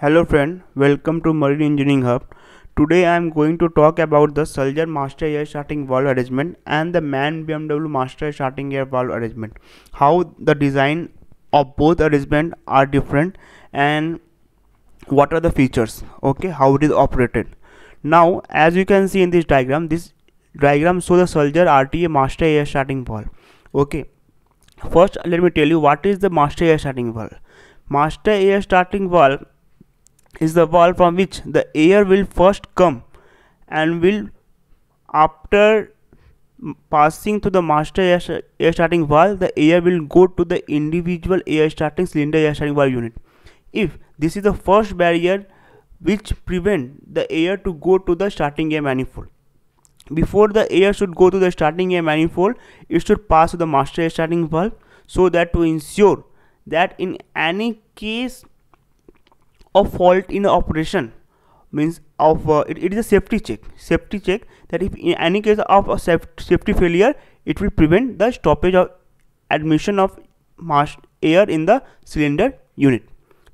Hello friend, welcome to Marine Engineering Hub. Today I am going to talk about the Soldier Master Air Starting Valve Arrangement and the MAN BMW Master Air Starting Air Valve Arrangement. How the design of both arrangement are different and what are the features, okay, how it is operated. Now as you can see in this diagram, this diagram shows the Soldier RTA Master Air Starting Valve, okay. First let me tell you what is the Master Air Starting Valve. Master Air Starting Valve is the valve from which the air will first come and will after passing through the master air, starting valve the air will go to the individual air starting cylinder air starting valve unit if this is the first barrier which prevent the air to go to the starting air manifold before the air should go to the starting air manifold it should pass the master air starting valve so that to ensure that in any case a fault in the operation means of uh, it, it is a safety check safety check that if in any case of a safety failure it will prevent the stoppage of admission of mass air in the cylinder unit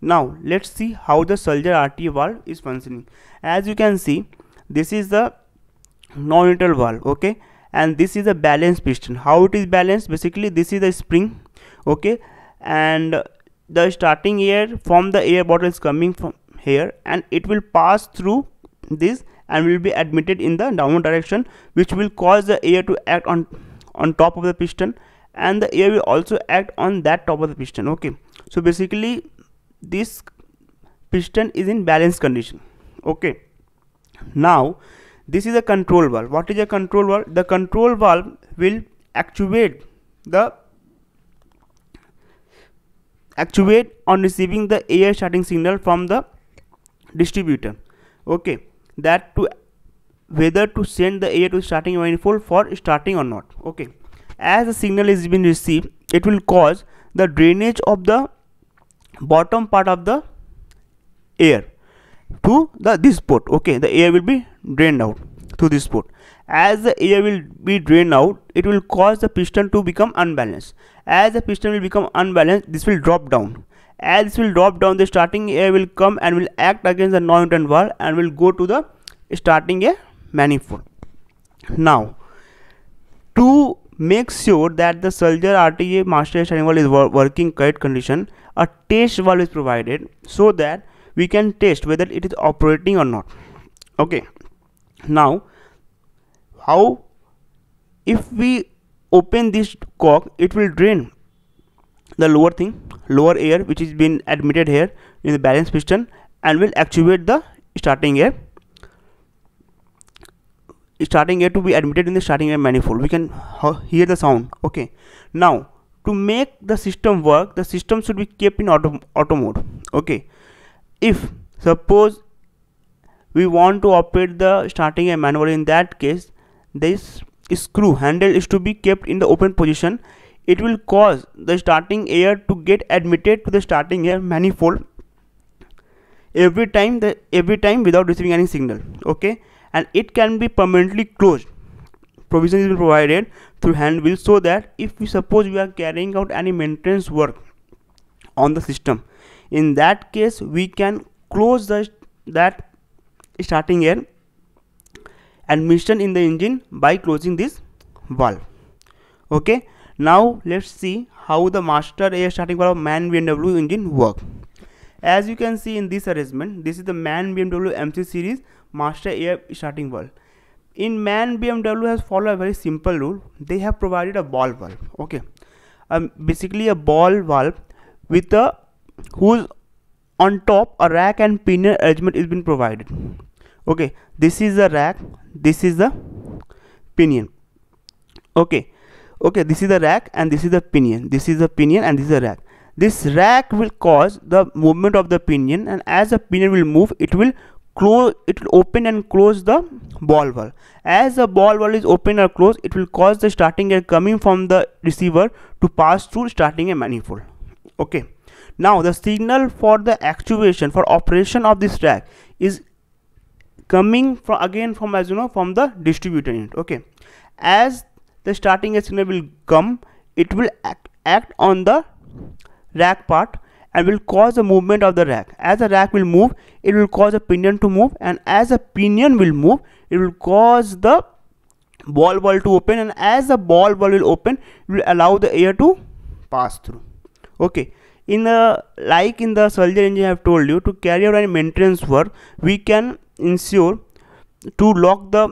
now let's see how the soldier RT valve is functioning as you can see this is the non-neutral valve okay and this is a balanced piston how it is balanced basically this is the spring okay and the starting air from the air bottle is coming from here and it will pass through this and will be admitted in the downward direction which will cause the air to act on on top of the piston and the air will also act on that top of the piston okay so basically this piston is in balanced condition okay now this is a control valve what is a control valve the control valve will actuate the actuate on receiving the air starting signal from the distributor okay that to whether to send the air to starting manifold for starting or not okay as the signal is being received it will cause the drainage of the bottom part of the air to the this port okay the air will be drained out to this port as the air will be drained out it will cause the piston to become unbalanced as the piston will become unbalanced this will drop down as this will drop down the starting air will come and will act against the non-newton wall and will go to the starting air manifold now to make sure that the soldier RTA master starting valve is wor working correct condition a test valve is provided so that we can test whether it is operating or not okay now how if we open this cock it will drain the lower thing lower air which is been admitted here in the balance piston and will actuate the starting air starting air to be admitted in the starting air manifold we can uh, hear the sound okay now to make the system work the system should be kept in auto, auto mode okay if suppose we want to operate the starting air manual in that case this screw handle is to be kept in the open position it will cause the starting air to get admitted to the starting air manifold every time the every time without receiving any signal okay and it can be permanently closed provision is provided through hand wheel so that if we suppose we are carrying out any maintenance work on the system in that case we can close the that starting air admission in the engine by closing this valve okay now let's see how the master air starting valve man BMW engine work as you can see in this arrangement this is the man BMW MC series master air starting valve in man BMW has followed a very simple rule they have provided a ball valve okay um, basically a ball valve with a whose on top a rack and pinion arrangement is been provided okay this is the rack this is the pinion okay okay this is the rack and this is the pinion this is the pinion and this is the rack this rack will cause the movement of the pinion and as the pinion will move it will close it will open and close the ball valve as the ball valve is open or closed it will cause the starting air coming from the receiver to pass through starting a manifold okay now the signal for the actuation for operation of this rack is coming from again from as you know from the distributor unit okay as the starting signal will come it will act, act on the rack part and will cause the movement of the rack as the rack will move it will cause a pinion to move and as a pinion will move it will cause the ball valve to open and as the ball valve will open it will allow the air to pass through okay in the like in the soldier engine i have told you to carry out any maintenance work we can ensure to lock the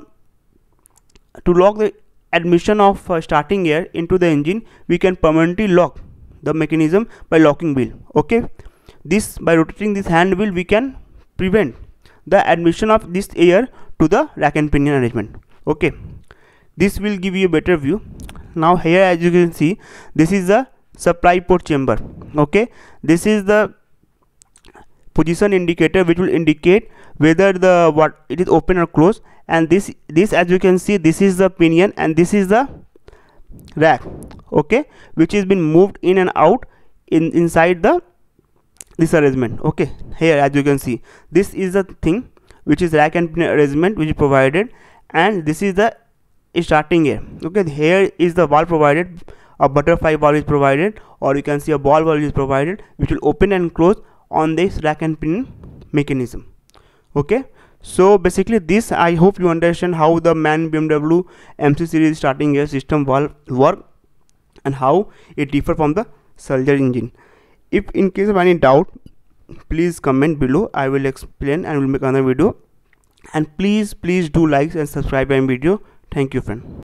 to lock the admission of uh, starting air into the engine we can permanently lock the mechanism by locking wheel okay this by rotating this hand wheel we can prevent the admission of this air to the rack and pinion arrangement okay this will give you a better view now here as you can see this is the supply port chamber okay this is the position indicator which will indicate whether the what it is open or closed and this this as you can see this is the pinion and this is the rack okay which has been moved in and out in inside the this arrangement okay here as you can see this is the thing which is rack and pinion arrangement which is provided and this is the starting here okay here is the valve provided a butterfly valve is provided or you can see a ball valve is provided which will open and close on this rack and pin mechanism okay so basically this i hope you understand how the man bmw mc series starting gear system will work and how it differ from the soldier engine if in case of any doubt please comment below i will explain and will make another video and please please do like and subscribe my video thank you friend